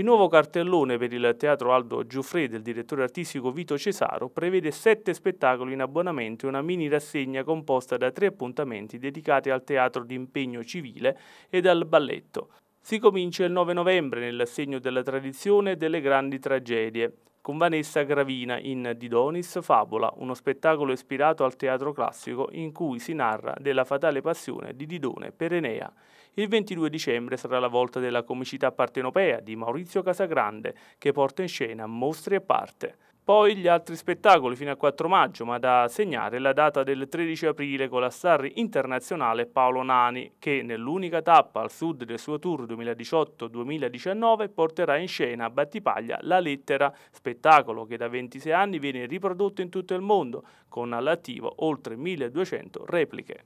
Il nuovo cartellone per il Teatro Aldo Giuffre del direttore artistico Vito Cesaro prevede sette spettacoli in abbonamento e una mini rassegna composta da tre appuntamenti dedicati al teatro di impegno civile ed al balletto. Si comincia il 9 novembre nel segno della tradizione e delle grandi tragedie con Vanessa Gravina in Didonis Fabula, uno spettacolo ispirato al teatro classico in cui si narra della fatale passione di Didone per Enea. Il 22 dicembre sarà la volta della comicità partenopea di Maurizio Casagrande che porta in scena Mostri e Parte poi gli altri spettacoli fino al 4 maggio, ma da segnare la data del 13 aprile con la star internazionale Paolo Nani, che nell'unica tappa al sud del suo tour 2018-2019 porterà in scena a Battipaglia La Lettera, spettacolo che da 26 anni viene riprodotto in tutto il mondo, con all'attivo oltre 1200 repliche.